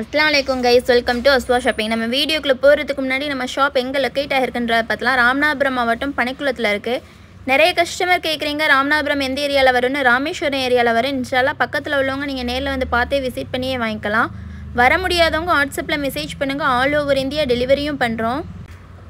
அஸ்லாம் guys welcome to Aswa shopping நம்ம வீடியோக்குள்ளே போகிறதுக்கு முன்னாடி நம்ம ஷாப் எங்கே லொக்கேட் ஆகிருக்குன்றத பார்த்தலாம் ராமநாபுரம் மாவட்டம் பனைக்குளத்தில் இருக்குது நிறைய கஸ்டமர் கேட்குறீங்க ராமநாபுரம் எந்த ஏரியாவில் வரும்னு ராமேஸ்வரம் ஏரியாவில் வரும் இன்ஷால்லாம் பக்கத்தில் உள்ளவங்க நீங்கள் நேரில் வந்து பார்த்தே விசிட் பண்ணியே வாங்கிக்கலாம் வர முடியாதவங்க வாட்ஸ்அப்பில் மெசேஜ் பண்ணுங்கள் ஆல் ஓவர் இந்தியா டெலிவரியும் பண்ணுறோம்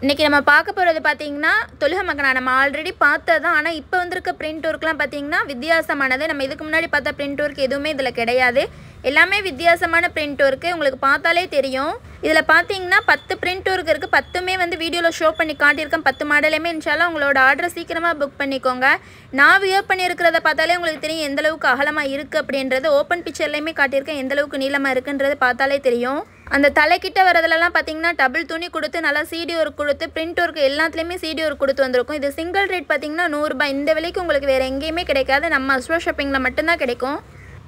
இன்றைக்கி நம்ம பார்க்க போகிறது பார்த்தீங்கன்னா தொழுக மக்கனா நம்ம ஆல்ரெடி பார்த்தது தான் ஆனால் இப்போ வந்திருக்க பிரிண்ட் ஒர்க்லாம் பார்த்தீங்கன்னா வித்தியாசமானது நம்ம இதுக்கு முன்னாடி பார்த்த பிரிண்ட் ஒர்க் எதுவுமே இதில் கிடையாது எல்லாமே வித்தியாசமான பிரிண்ட் ஒர்க்கு உங்களுக்கு பார்த்தாலே தெரியும் இதில் பார்த்தீங்கன்னா பத்து பிரிண்ட் ஒர்க் இருக்குது பத்துமே வந்து வீடியோவில் ஷோ பண்ணி காட்டியிருக்கேன் பத்து மாடலையுமே இருந்துச்சாலும் உங்களோட ஆர்டர் சீக்கிரமாக புக் பண்ணிக்கோங்க நான் வியர் பண்ணியிருக்கிறத பார்த்தாலே உங்களுக்கு தெரியும் எந்தளவுக்கு அகலமாக இருக்குது அப்படின்றது ஓப்பன் பிக்சர்லேயுமே காட்டியிருக்கேன் எந்தளவுக்கு நீளமாக இருக்குன்றது பார்த்தாலே தெரியும் அந்த தலைக்கிட்ட வரதுலலாம் பார்த்தீங்கன்னா டபுள் துணி கொடுத்து நல்லா சீடி ஒர்க் கொடுத்து பிரிண்ட் ஒர்க் எல்லாத்துலேயுமே சீடி ஒர்க் கொடுத்து வந்திருக்கும் இது சிங்கிள் ரேட் பார்த்தீங்கன்னா நூறுரூபா இந்த விலைக்கு உங்களுக்கு வேறு எங்கேயுமே கிடைக்காது நம்ம அஸ்வா ஷாப்பிங்கில் மட்டும்தான் கிடைக்கும்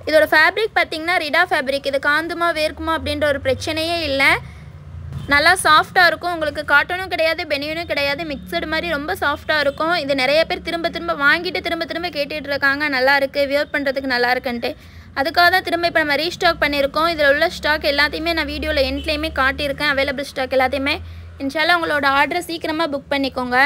இதோட ஃபேப்ரிக் பார்த்தீங்கன்னா ரிடா ஃபேப்ரிக் இது காந்துமா வேர்க்குமா அப்படின்ற ஒரு பிரச்சனையே இல்லை நல்லா சாஃப்டாக இருக்கும் உங்களுக்கு காட்டனும் கிடையாது பெனியனும் கிடையாது மிக்சடு மாதிரி ரொம்ப சாஃப்டாக இருக்கும் இது நிறைய பேர் திரும்ப திரும்ப வாங்கிட்டு திரும்ப திரும்ப கேட்டுகிட்டு இருக்காங்க நல்லா இருக்குது வியர் பண்ணுறதுக்கு நல்லா இருக்குன்ட்டு அதுக்காக தான் திரும்ப இப்போ நம்ம ரீஸ்டாக் பண்ணியிருக்கோம் இதில் உள்ள ஸ்டாக் எல்லாத்தையுமே நான் வீடியோவில் எண்ட்லேயுமே காட்டியிருக்கேன் அவைலபிள் ஸ்டாக் எல்லாத்தையுமே இன்ஷால்லாம் உங்களோட ஆர்டரை சீக்கிரமாக புக் பண்ணிக்கோங்க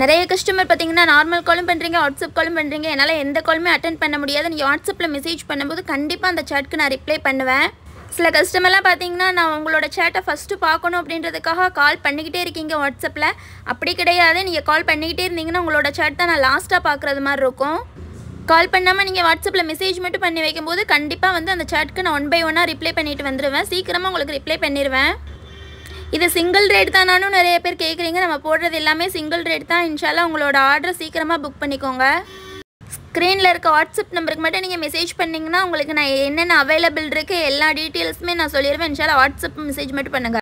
நிறைய கஸ்டமர் பார்த்தீங்கன்னா நார்மல் காலும் பண்ணுறீங்க வாட்ஸ்அப் காலும் பண்ணுறீங்க என்னால் எந்த காலுமே அட்டன் பண்ண முடியாது நீங்கள் வாட்ஸ்அப்பில் மெசேஜ் பண்ணும்போது கண்டிப்பாக அந்த சேட்க்கு நான் ரிப்ளை பண்ணுவேன் சில கஸ்டமர்லாம் பார்த்தீங்கன்னா நான் உங்களோட சேட்டை ஃபஸ்ட்டு பார்க்கணும் அப்படின்றதுக்காக கால் பண்ணிக்கிட்டே இருக்கீங்க வாட்ஸ்அப்பில் அப்படி கிடையாது நீங்கள் கால் பண்ணிக்கிட்டே இருந்தீங்கன்னா உங்களோட சேட் தான் நான் லாஸ்ட்டாக பார்க்குறது மாதிரி இருக்கும் கால் பண்ணாமல் நீங்கள் வாட்ஸ்அப்பில் மெசேஜ் மட்டும் பண்ணி வைக்கும்போது கண்டிப்பாக வந்து அந்த சேட்க்கு நான் ஒன் பை ஒன்னாக ரிப்ளை பண்ணிட்டு வந்துடுவேன் சீக்கிரமாக உங்களுக்கு ரிப்ளை பண்ணிடுவேன் இது சிங்கிள் ரேட் தானும் நிறைய பேர் கேட்குறீங்க நம்ம போடுறது எல்லாமே சிங்கிள் ரேட் தான் இன்ஷால்லாம் உங்களோட ஆர்டர் சீக்கிரமாக புக் பண்ணிக்கோங்க ஸ்க்ரீனில் இருக்க வாட்ஸ்அப் நம்பருக்கு மட்டும் நீங்கள் மெசேஜ் பண்ணிங்கன்னா உங்களுக்கு நான் என்னென்ன அவைலபிள் இருக்குது எல்லா டீட்டெயில்ஸுமே நான் சொல்லிடுவேன் இன்ஷால்லாம் வாட்ஸ்அப் மெசேஜ் மட்டும் பண்ணுங்கள்